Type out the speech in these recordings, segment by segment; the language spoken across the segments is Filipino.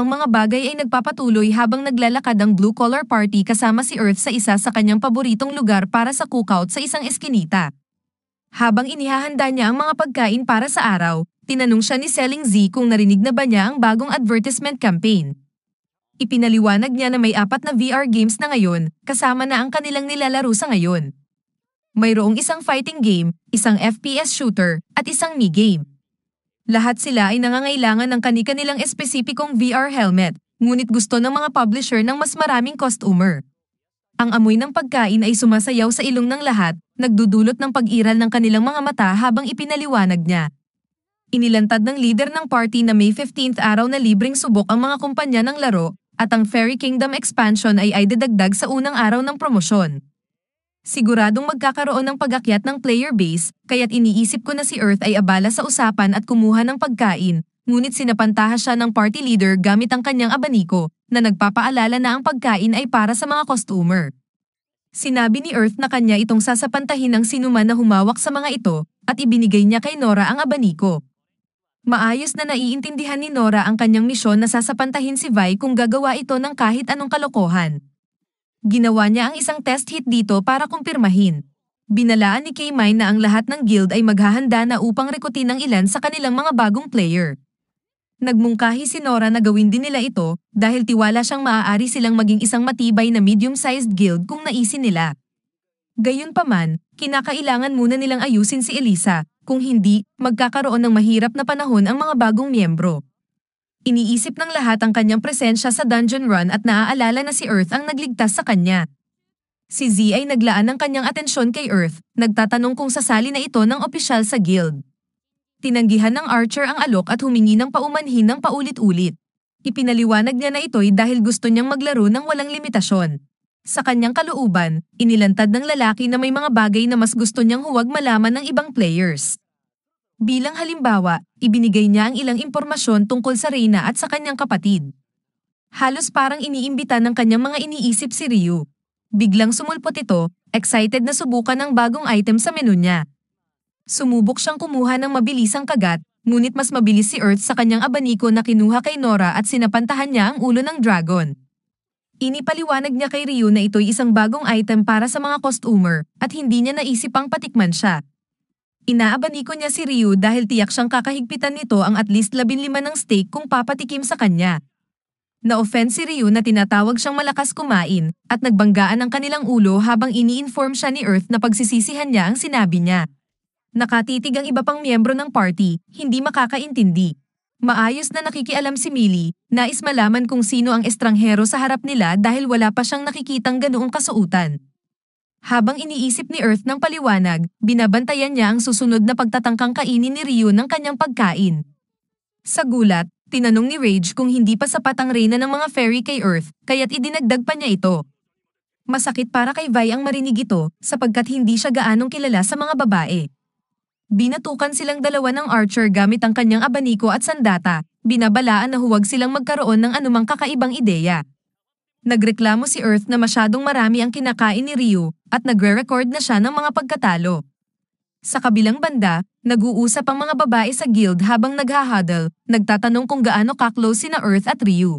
Ang mga bagay ay nagpapatuloy habang naglalakad ang Blue Collar Party kasama si Earth sa isa sa kanyang paboritong lugar para sa cookout sa isang eskinita. Habang inihahanda niya ang mga pagkain para sa araw, tinanong siya ni Selling Z kung narinig na ba niya ang bagong advertisement campaign. Ipinaliwanag niya na may apat na VR games na ngayon, kasama na ang kanilang nilalaro sa ngayon. Mayroong isang fighting game, isang FPS shooter, at isang me game. Lahat sila ay nangangailangan ng kani-kanilang espesipikong VR helmet, ngunit gusto ng mga publisher ng mas maraming customer. Ang amoy ng pagkain ay sumasayaw sa ilong ng lahat, nagdudulot ng pag-iral ng kanilang mga mata habang ipinaliwanag niya. Inilantad ng leader ng party na May 15 th araw na libreng subok ang mga kumpanya ng laro, at ang Fairy Kingdom expansion ay ay didagdag sa unang araw ng promosyon. Siguradong magkakaroon ng pagakyat ng player base, kaya't iniisip ko na si Earth ay abala sa usapan at kumuha ng pagkain, ngunit sinapantaha siya ng party leader gamit ang kanyang abaniko, na nagpapaalala na ang pagkain ay para sa mga customer. Sinabi ni Earth na kanya itong sasapantahin ng sinuman na humawak sa mga ito, at ibinigay niya kay Nora ang abaniko. Maayos na naiintindihan ni Nora ang kanyang misyon na sasapantahin si Vi kung gagawa ito ng kahit anong kalokohan. Ginawa niya ang isang test hit dito para kumpirmahin. Binalaan ni K-Mine na ang lahat ng guild ay maghahanda na upang rekutin ang ilan sa kanilang mga bagong player. Nagmungkahi si Nora na gawin din nila ito dahil tiwala siyang maaari silang maging isang matibay na medium-sized guild kung naisin nila. Gayunpaman, kinakailangan muna nilang ayusin si Elisa, kung hindi, magkakaroon ng mahirap na panahon ang mga bagong miyembro. Iniisip ng lahat ang kanyang presensya sa dungeon run at naaalala na si Earth ang nagligtas sa kanya. Si Z ay naglaan ng kanyang atensyon kay Earth, nagtatanong kung sasali na ito ng opisyal sa guild. Tinanggihan ng Archer ang alok at humingi ng paumanhin ng paulit-ulit. Ipinaliwanag niya na ito'y dahil gusto niyang maglaro ng walang limitasyon. Sa kanyang kalooban, inilantad ng lalaki na may mga bagay na mas gusto niyang huwag malaman ng ibang players. Bilang halimbawa, ibinigay niya ang ilang impormasyon tungkol sa Reyna at sa kanyang kapatid. Halos parang iniimbita ng kanyang mga iniisip si Ryu. Biglang sumulpot ito, excited na subukan ang bagong item sa menu niya. Sumubok siyang kumuha ng mabilisang kagat, ngunit mas mabilis si Earth sa kanyang abaniko na kinuha kay Nora at sinapantahan niya ang ulo ng dragon. Inipaliwanag niya kay Ryu na ito'y isang bagong item para sa mga customer at hindi niya naisip ang patikman siya. Inaabanico niya si Ryu dahil tiyak siyang kakahigpitan nito ang at least 15 ng steak kung papatikim sa kanya. Na-offend si Ryu na tinatawag siyang malakas kumain at nagbanggaan ang kanilang ulo habang ini-inform siya ni Earth na pagsisisihan niya ang sinabi niya. Nakatitig ang iba pang miyembro ng party, hindi makakaintindi. Maayos na nakikialam si Millie, nais malaman kung sino ang estranghero sa harap nila dahil wala pa siyang nakikitang ganoong kasuutan. Habang iniisip ni Earth ng paliwanag, binabantayan niya ang susunod na pagtatangkang kainin ni Ryu ng kanyang pagkain. Sa gulat, tinanong ni Rage kung hindi pa sapat ang reyna ng mga fairy kay Earth, kaya't idinagdag pa niya ito. Masakit para kay Vi ang marinig ito, sapagkat hindi siya gaanong kilala sa mga babae. Binatukan silang dalawa ng archer gamit ang kanyang abaniko at sandata, binabalaan na huwag silang magkaroon ng anumang kakaibang ideya. Nagreklamo si Earth na masyadong marami ang kinakain ni Ryu at nagre-record na siya ng mga pagkatalo. Sa kabilang banda, nag-uusap ang mga babae sa guild habang naghahuddle, nagtatanong kung gaano kaklose sina Earth at Ryu.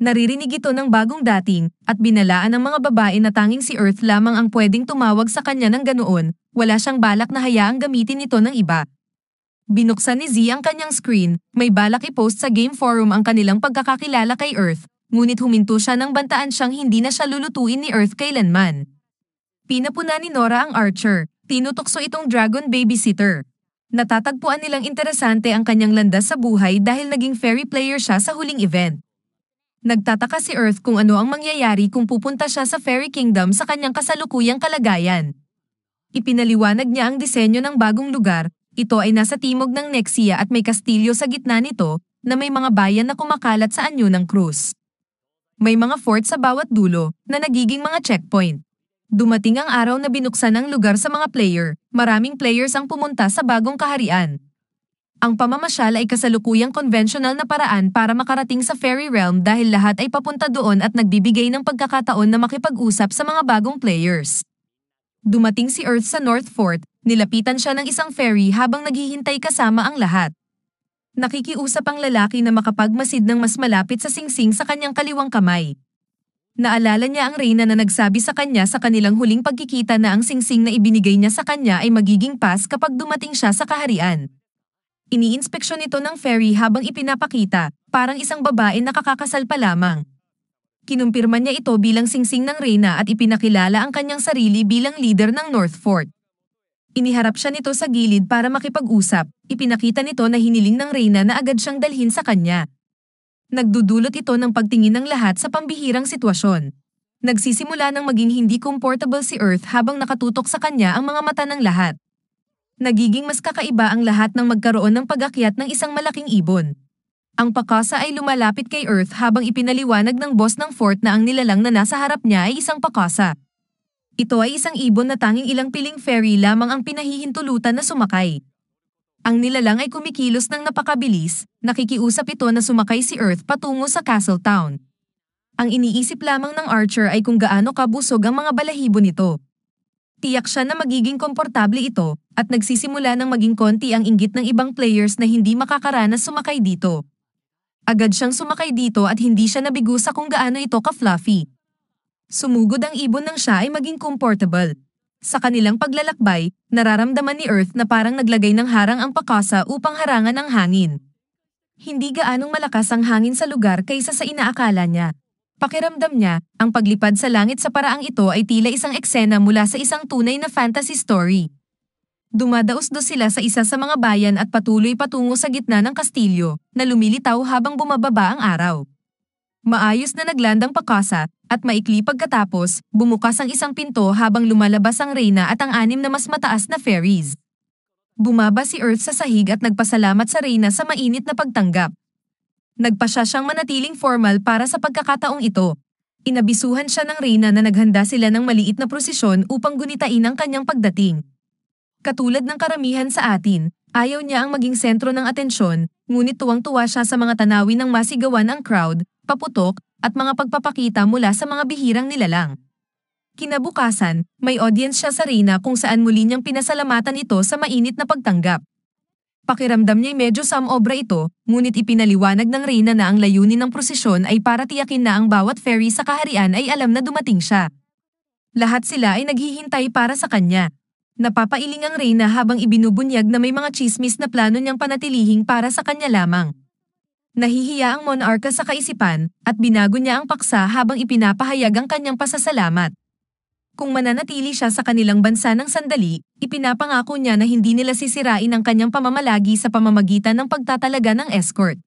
Naririnig ito ng bagong dating at binalaan ng mga babae na tanging si Earth lamang ang pwedeng tumawag sa kanya ng ganoon, wala siyang balak na hayaang gamitin ito ng iba. Binuksan ni Z ang kanyang screen, may balak i-post sa game forum ang kanilang pagkakakilala kay Earth ngunit huminto siya nang bantaan siyang hindi na siya lulutuin ni Earth kailanman. Pinapuna ni Nora ang Archer, tinutokso itong dragon babysitter. Natatagpuan nilang interesante ang kanyang landas sa buhay dahil naging fairy player siya sa huling event. Nagtataka si Earth kung ano ang mangyayari kung pupunta siya sa Fairy Kingdom sa kanyang kasalukuyang kalagayan. Ipinaliwanag niya ang disenyo ng bagong lugar, ito ay nasa timog ng Nexia at may kastilyo sa gitna nito na may mga bayan na kumakalat sa anyo ng Cruz. May mga fort sa bawat dulo na nagiging mga checkpoint. Dumating ang araw na binuksan ang lugar sa mga player. Maraming players ang pumunta sa bagong kaharian. Ang pamamasyal ay kasalukuyang conventional na paraan para makarating sa fairy realm dahil lahat ay papunta doon at nagbibigay ng pagkakataon na makipag-usap sa mga bagong players. Dumating si Earth sa North Fort, nilapitan siya ng isang ferry habang naghihintay kasama ang lahat nakikiusap ang lalaki na makapagmasid ng mas malapit sa singsing sa kanyang kaliwang kamay. Naalala niya ang Reyna na nagsabi sa kanya sa kanilang huling pagkikita na ang singsing na ibinigay niya sa kanya ay magiging pas kapag dumating siya sa kaharian. Iniinspeksyon ito ng fairy habang ipinapakita, parang isang babae na kakakasal pa lamang. Kinumpirma niya ito bilang singsing ng Reyna at ipinakilala ang kanyang sarili bilang leader ng North Fort. Iniharap siya nito sa gilid para makipag-usap. Ipinakita nito na hiniling ng Reyna na agad siyang dalhin sa kanya. Nagdudulot ito ng pagtingin ng lahat sa pambihirang sitwasyon. Nagsisimula ng maging hindi comfortable si Earth habang nakatutok sa kanya ang mga mata ng lahat. Nagiging mas kakaiba ang lahat ng magkaroon ng pagakyat ng isang malaking ibon. Ang pakasa ay lumalapit kay Earth habang ipinaliwanag ng boss ng fort na ang nilalang na nasa harap niya ay isang pakasa. Ito ay isang ibon na tanging ilang piling ferry lamang ang pinahihintulutan na sumakay. Ang nilalang ay kumikilos ng napakabilis, nakikiusap ito na sumakay si Earth patungo sa Castle Town. Ang iniisip lamang ng Archer ay kung gaano kabusog ang mga balahibo nito. Tiyak siya na magiging komportable ito, at nagsisimula ng maging konti ang inggit ng ibang players na hindi makakaranas sumakay dito. Agad siyang sumakay dito at hindi siya nabigo sa kung gaano ito ka-fluffy. Sumugod ang ibon nang siya ay maging comfortable. Sa kanilang paglalakbay, nararamdaman ni Earth na parang naglagay ng harang ang pakasa upang harangan ang hangin. Hindi gaanong malakas ang hangin sa lugar kaysa sa inaakala niya. Pakiramdam niya, ang paglipad sa langit sa paraang ito ay tila isang eksena mula sa isang tunay na fantasy story. Dumadausdo sila sa isa sa mga bayan at patuloy patungo sa gitna ng kastilyo na lumilitaw habang bumababa ang araw. Maayos na naglandang pakasa, at maikli pagkatapos, bumukas ang isang pinto habang lumalabas ang Reyna at ang anim na mas mataas na fairies. Bumaba si Earth sa sahig at nagpasalamat sa Reyna sa mainit na pagtanggap. Nagpa siyang manatiling formal para sa pagkakataong ito. Inabisuhan siya ng Reyna na naghanda sila ng maliit na prosesyon upang gunitain ang kanyang pagdating. Katulad ng karamihan sa atin, ayaw niya ang maging sentro ng atensyon, ngunit tuwang-tuwa siya sa mga tanawin ng masigawan ang crowd, paputok, at mga pagpapakita mula sa mga bihirang nilalang. Kinabukasan, may audience siya sa Reyna kung saan muli niyang pinasalamatan ito sa mainit na pagtanggap. Pakiramdam niya'y medyo samobra ito, ngunit ipinaliwanag ng Reina na ang layunin ng prosesyon ay para tiyakin na ang bawat ferry sa kaharian ay alam na dumating siya. Lahat sila ay naghihintay para sa kanya. Napapailing ang Reyna habang ibinubunyag na may mga chismis na plano niyang panatilihing para sa kanya lamang. Nahihiya ang monarka sa kaisipan at binago niya ang paksa habang ipinapahayag ang kanyang pasasalamat. Kung mananatili siya sa kanilang bansa ng sandali, ipinapangako niya na hindi nila sisirain ang kanyang pamamalagi sa pamamagitan ng pagtatalaga ng escort.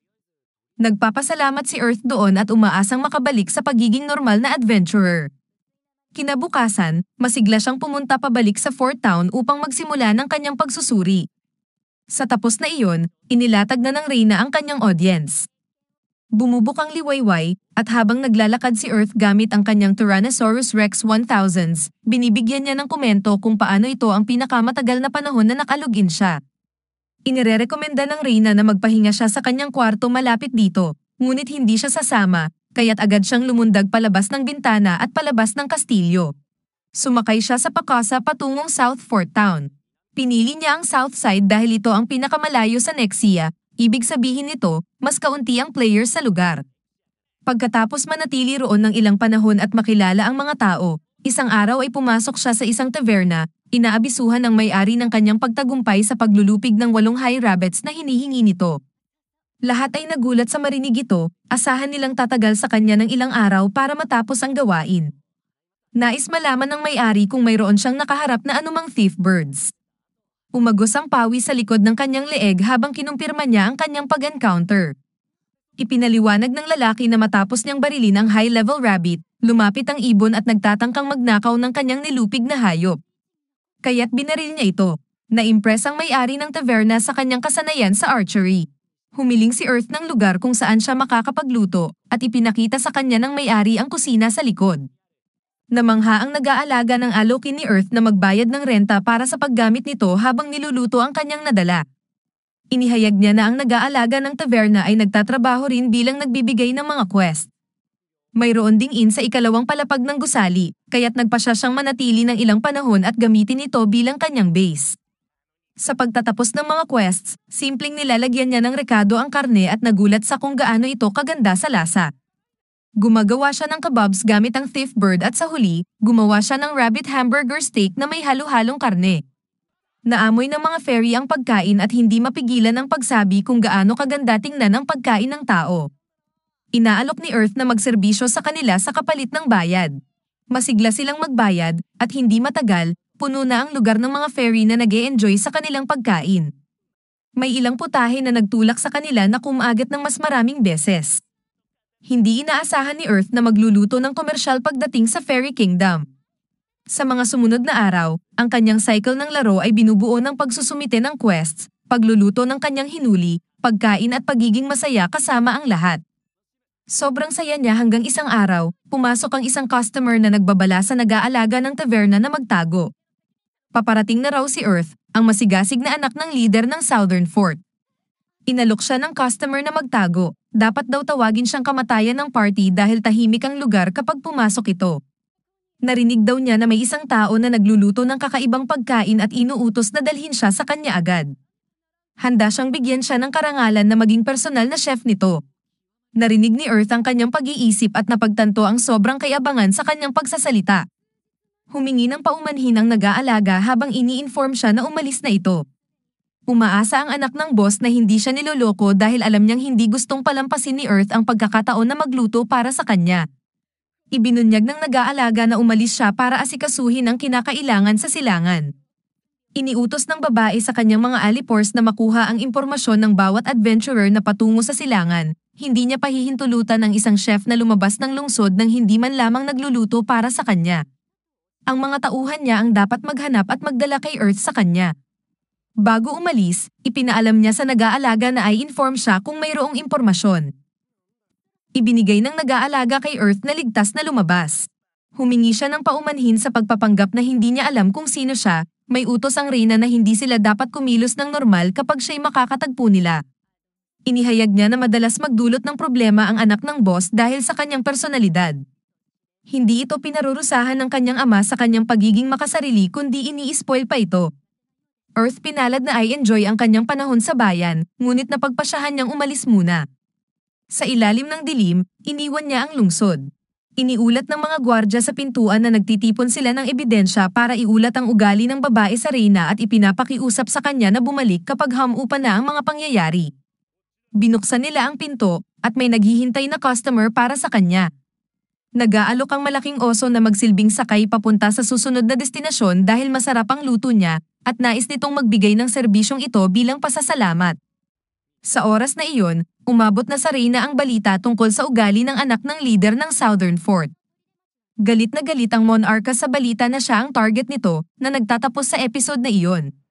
Nagpapasalamat si Earth doon at umaasang makabalik sa pagiging normal na adventurer. Kinabukasan, masigla siyang pumunta pabalik sa Fort Town upang magsimula ng kanyang pagsusuri. Sa tapos na iyon, inilatag na ng Reyna ang kanyang audience. Bumubok ang liwayway, at habang naglalakad si Earth gamit ang kanyang Tyrannosaurus Rex 1000s, binibigyan niya ng komento kung paano ito ang pinakamatagal na panahon na nakalugin siya. Inirerekomenda ng Reyna na magpahinga siya sa kanyang kwarto malapit dito, ngunit hindi siya sasama, kaya't agad siyang lumundag palabas ng bintana at palabas ng kastilyo. Sumakay siya sa Pakasa patungong South Fort Town. Pinili niya ang South Side dahil ito ang pinakamalayo sa Nexia, ibig sabihin nito, mas kaunti ang player sa lugar. Pagkatapos manatili roon ng ilang panahon at makilala ang mga tao, isang araw ay pumasok siya sa isang taverna, inaabisuhan ng may-ari ng kanyang pagtagumpay sa paglulupig ng walong high rabbits na hinihingi nito. Lahat ay nagulat sa marinig ito, asahan nilang tatagal sa kanya ng ilang araw para matapos ang gawain. Nais malaman ng may-ari kung mayroon siyang nakaharap na anumang thief birds. Umagos ang pawi sa likod ng kanyang leeg habang kinumpirma niya ang kanyang pag-encounter. Ipinaliwanag ng lalaki na matapos niyang barilin ang high-level rabbit, lumapit ang ibon at nagtatangkang magnakaw ng kanyang nilupig na hayop. Kaya't binaril niya ito. Na-impress ang may-ari ng taverna sa kanyang kasanayan sa archery. Humiling si Earth ng lugar kung saan siya makakapagluto at ipinakita sa kanya ng may-ari ang kusina sa likod. Namangha ang nag-aalaga ng alokin ni Earth na magbayad ng renta para sa paggamit nito habang niluluto ang kanyang nadala. Inihayag niya na ang nag-aalaga ng taverna ay nagtatrabaho rin bilang nagbibigay ng mga quest. Mayroon ding in sa ikalawang palapag ng gusali, kaya't nagpasya siyang manatili ng ilang panahon at gamitin ito bilang kanyang base. Sa pagtatapos ng mga quests, simpleng nilalagyan niya ng rekado ang karne at nagulat sa kung gaano ito kaganda sa lasa. Gumagawa siya ng kebabs gamit ang thief bird at sa huli, gumawa siya ng rabbit hamburger steak na may halo-halong karne. Naamoy ng mga fairy ang pagkain at hindi mapigilan ang pagsabi kung gaano kaganda tingnan ang pagkain ng tao. Inaalok ni Earth na magserbisyo sa kanila sa kapalit ng bayad. Masigla silang magbayad, at hindi matagal, puno na ang lugar ng mga fairy na nag enjoy sa kanilang pagkain. May ilang putahe na nagtulak sa kanila na kumagat ng mas maraming beses. Hindi inaasahan ni Earth na magluluto ng komersyal pagdating sa Fairy Kingdom. Sa mga sumunod na araw, ang kanyang cycle ng laro ay binubuo ng pagsusumite ng quests, pagluluto ng kanyang hinuli, pagkain at pagiging masaya kasama ang lahat. Sobrang saya niya hanggang isang araw, pumasok ang isang customer na nagbabala sa nag-aalaga ng taverna na magtago paparating na raw si Earth, ang masigasig na anak ng leader ng Southern Fort. Inalok siya ng customer na magtago, dapat daw tawagin siyang kamatayan ng party dahil tahimik ang lugar kapag pumasok ito. Narinig daw niya na may isang tao na nagluluto ng kakaibang pagkain at inuutos na dalhin siya sa kanya agad. Handa siyang bigyan siya ng karangalan na maging personal na chef nito. Narinig ni Earth ang kanyang pag-iisip at napagtanto ang sobrang kayabangan sa kanyang pagsasalita humingi ng paumanhin ang nag-aalaga habang ini-inform siya na umalis na ito. Umaasa ang anak ng boss na hindi siya niloloko dahil alam niyang hindi gustong palampasin ni Earth ang pagkakataon na magluto para sa kanya. Ibinunyag ng nag-aalaga na umalis siya para asikasuhin ang kinakailangan sa silangan. Iniutos ng babae sa kanyang mga alipors na makuha ang impormasyon ng bawat adventurer na patungo sa silangan. Hindi niya pahihintulutan ang isang chef na lumabas ng lungsod nang hindi man lamang nagluluto para sa kanya ang mga tauhan niya ang dapat maghanap at magdala kay Earth sa kanya. Bago umalis, ipinaalam niya sa nag-aalaga na ay inform siya kung mayroong impormasyon. Ibinigay ng nag-aalaga kay Earth na ligtas na lumabas. Humingi siya ng paumanhin sa pagpapanggap na hindi niya alam kung sino siya, may utos ang Reyna na hindi sila dapat kumilos ng normal kapag siya'y makakatagpo nila. Inihayag niya na madalas magdulot ng problema ang anak ng boss dahil sa kanyang personalidad. Hindi ito pinarurusahan ng kanyang ama sa kanyang pagiging makasarili kundi ini-spoil pa ito. Earth pinalad na ay enjoy ang kanyang panahon sa bayan, ngunit napagpasyahan niyang umalis muna. Sa ilalim ng dilim, iniwan niya ang lungsod. Iniulat ng mga gwardya sa pintuan na nagtitipon sila ng ebidensya para iulat ang ugali ng babae sa Reyna at ipinapakiusap sa kanya na bumalik kapag hamupa na ang mga pangyayari. Binuksan nila ang pinto at may naghihintay na customer para sa kanya. Nag-aalok ang malaking oso na magsilbing sakay papunta sa susunod na destinasyon dahil masarap ang luto niya at nais nitong magbigay ng serbisyong ito bilang pasasalamat. Sa oras na iyon, umabot na sa Reyna ang balita tungkol sa ugali ng anak ng leader ng Southern Fort. Galit na galit ang Monarca sa balita na siya ang target nito na nagtatapos sa episode na iyon.